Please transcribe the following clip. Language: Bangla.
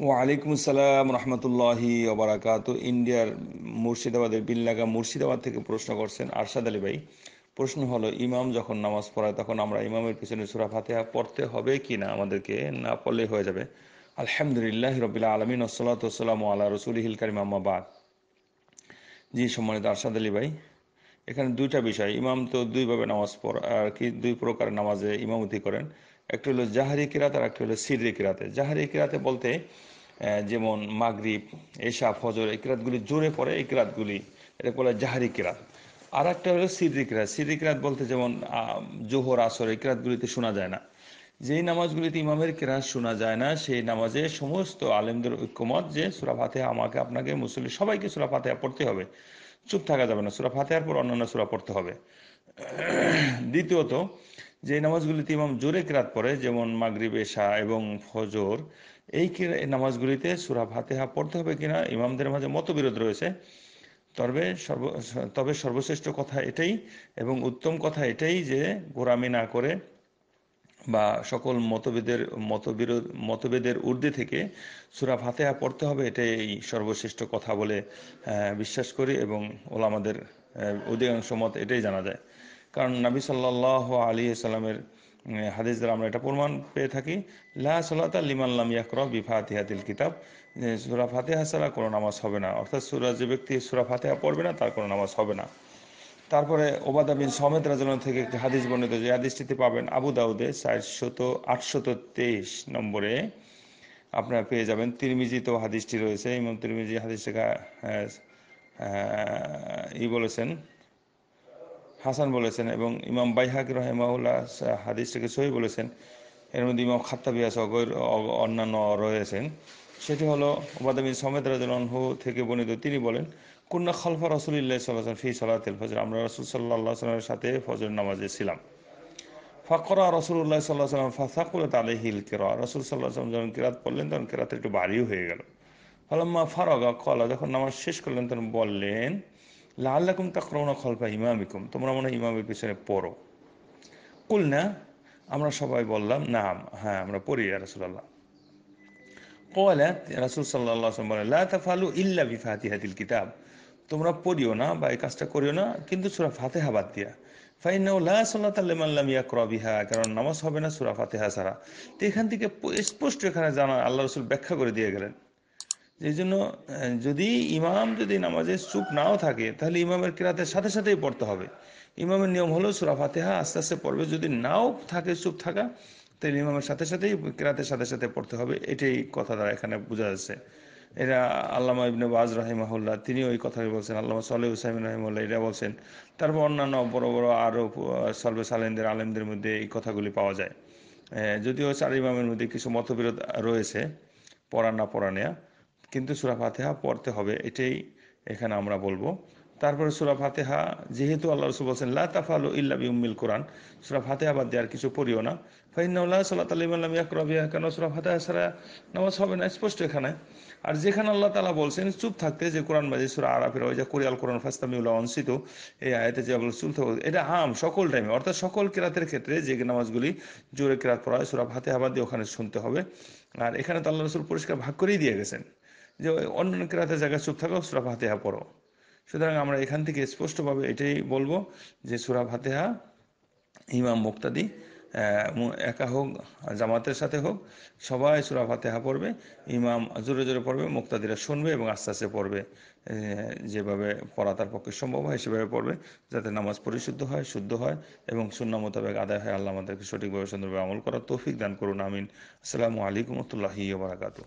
ওয়ালাইকুম আসসালাম রহমতুল্লাহি ওবরাকাত ইন্ডিয়ার মুর্শিদাবাদের বিল্লাগা মুর্শিদাবাদ থেকে প্রশ্ন করছেন আরশাদ আলী ভাই প্রশ্ন হলো ইমাম যখন নামাজ পড়ায় তখন আমরা ইমামের পিছনে সুরা ফাতেহা পড়তে হবে কি না আমাদেরকে না পড়লে হয়ে যাবে আলহামদুলিল্লাহ রবিল আলমিন ওসলাতাম আল্লাহ রসুল হিল কারিম জি সম্মানিত আরশাদ আলী ভাই এখানে দুইটা বিষয় ইমাম তো দুইভাবে নামাজ পড়া আর কি দুই প্রকার নামাজে ইমামতি করেন একটি হলো জাহারি কিরাত আর একটি হলো সিররি কিরাতে জাহারি কিরাতে বলতে যেমন মাগরিব এশা ফজর এই কিরাতগুলি জোরে পড়ে এই কিরাতগুলি এটা বলে জাহারি কিরাত আর একটা হলো সিরি কিরাত সিরি কিরাত বলতে যেমন জোহর আসর এই কিরাতগুলিতে শোনা যায় না যেই নামাজগুলিতে ইমামের কেরাত শোনা যায় না সেই নামাজে সমস্ত আলেমদের ঐক্যমত যে সুরাফাতে আমাকে আপনাকে মুসল্লি সবাইকে সুরাফাতে পড়তে হবে চুপ থাকা যাবে না সুরা ফাতেহার পর অন্যান্য সুরা পড়তে হবে দ্বিতীয়ত যে নামাজগুলিতে ইমাম জোরে কেরাত পড়ে যেমন মাগরিব এশা এবং ফজর এই নামাজগুলিতে সুরা ফাতেহা পড়তে হবে কিনা ইমামদের মাঝে মতবিরোধ রয়েছে তবে সর্ব তবে সর্বশ্রেষ্ঠ কথা এটাই এবং উত্তম কথা এটাই যে গোরামি না করে বা সকল মতভেদের মতবিরোধ মতভেদের ঊর্ধ্বে থেকে সুরা ফাতেহা পড়তে হবে এটাই সর্বশ্রেষ্ঠ কথা বলে বিশ্বাস করি এবং ওলামাদের অধিকাংশ মত এটাই জানা যায় কারণ নাবি সাল্লাহ আলী সাল্লামের হাদিস দ্বারা আমরা এটা প্রমাণ পেয়ে থাকি লা সালাত লিমাল্লাম ইয়াকরা বিফাতিহাতিল কিতাব সুরা ফাতিহা ছাড়া কোনো নামাজ হবে না অর্থাৎ সুরা যে ব্যক্তি সুরা ফাতিহা পড়বে না তার কোনো নামাজ হবে না তারপরে ওবাদা বিন সমেত রাজন থেকে একটি হাদিস বর্ণিত যে হাদিসটিতে পাবেন আবু দাউদে চারশত আটশত তেইশ নম্বরে আপনারা পেয়ে যাবেন তিরমিজি তো হাদিসটি রয়েছে ইমাম তিরমিজি হাদিসটিকে ই বলেছেন হাসান বলেছেন এবং ইমাম বাইহাক রহেমাউল্লাহ হাদিসটিকে সহি বলেছেন এর মধ্যে ইমাম বিয়াস অগৈর অন্যান্য রয়েছেন সেটি হলো বিন সমেত রাজন থেকে বর্ণিত তিনি বলেন কুন্না খালফা রসুলিল্লাহ সাল্লাম ফি সালাতিল ফজর আমরা রসুল সাল্লাহ সাল্লামের সাথে ফজর নামাজে ছিলাম ফকরা রসুল্লাহ সাল্লাহ সাল্লাম তালে হিল কেরা রসুল সাল্লাহ সাল্লাম যখন কেরাত পড়লেন তখন কেরাত একটু বাড়িও হয়ে গেল ফলাম্মা ফারগা কলা যখন নামাজ শেষ করলেন তখন বললেন লাল্লাকুম তাকরৌনা খলফা ইমামিকুম তোমরা মনে হয় ইমামের পিছনে পড়ো কুল না আমরা সবাই বললাম নাম হ্যাঁ আমরা পড়ি রসুল্লাহ কলা রাসুল সাল্লাহ বলে লা তাফালু ইল্লা হাতিল কিতাব তোমরা পড়িও না বা এই কাজটা করিও না কিন্তু সুরা ফাতেহা বাদ দিয়া কারণ নামাজ হবে না সুরা ফাতেহা ছাড়া তো এখান থেকে স্পষ্ট এখানে জানা আল্লাহ রসুল ব্যাখ্যা করে দিয়ে গেলেন এই জন্য যদি ইমাম যদি নামাজে চুপ নাও থাকে তাহলে ইমামের কিরাতের সাথে সাথেই পড়তে হবে ইমামের নিয়ম হলো সুরা ফাতেহা আস্তে আস্তে পড়বে যদি নাও থাকে চুপ থাকা তাহলে ইমামের সাথে সাথেই কিরাতের সাথে সাথে পড়তে হবে এটাই কথা দ্বারা এখানে বোঝা যাচ্ছে এরা আল্লামা ইবনে বাজ রাহিমাহুল্লাহ তিনি ওই কথাই বলছেন আল্লামা সালে হুসাইমিন রহিমুল্লাহ এরা বলছেন তারপর অন্যান্য বড় বড় আরও সলবে সালেনদের আলেমদের মধ্যে এই কথাগুলি পাওয়া যায় যদিও চার ইমামের মধ্যে কিছু মতবিরোধ রয়েছে পড়া না পড়া নেয়া কিন্তু সুরা পড়তে হবে এটাই এখানে আমরা বলবো তারপরে সুরা ফাতেহা যেহেতু আল্লাহ রসুল বলছেন লাফাল ইল্লাবি উম্মিল কোরআন সুরা ফাতেহা বাদ দেওয়ার কিছু পড়িও না ফাইনাল্লাহ সাল্লাহ ইয়াক ইয়াকরবিয়া কেন সুরা ফাতেহা সারা নামাজ হবে না স্পষ্ট এখানে আর যেখানে আল্লাহ তালা বলছেন চুপ থাকতে যে কোরআন বাজি সুরা আরাফের ওই যে কোরিয়াল কোরআন ফাস্তামিউল্লাহ অনসিত এই আয়তে যে বলে চুল এটা আম সকল টাইমে অর্থাৎ সকল কেরাতের ক্ষেত্রে যে নামাজগুলি জোরে কেরাত পড়া হয় সুরা ফাতেহা বাদ দিয়ে ওখানে শুনতে হবে আর এখানে তো আল্লাহ রসুল পরিষ্কার ভাগ করেই দিয়ে গেছেন যে অন্য কেরাতের জায়গায় চুপ থাকো সুরা ফাতেহা পড়ো সুতরাং আমরা এখান থেকে স্পষ্টভাবে এটাই বলবো যে সুরা ফাতেহা ইমাম মুক্তাদি একা হোক জামাতের সাথে হোক সবাই সুরা ফাতেহা পড়বে ইমাম জোরে জোরে পড়বে মুক্তাদিরা শুনবে এবং আস্তে আস্তে পড়বে যেভাবে পড়া তার পক্ষে সম্ভব হয় সেভাবে পড়বে যাতে নামাজ পরিশুদ্ধ হয় শুদ্ধ হয় এবং শূন্য মোতাবেক আদায় হয় আল্লাহ আমাদেরকে সঠিকভাবে সুন্দরভাবে আমল করার তৌফিক দান করুন আমিন আসসালামু আলাইকুম রহমতুল্লাহি বারাকাতু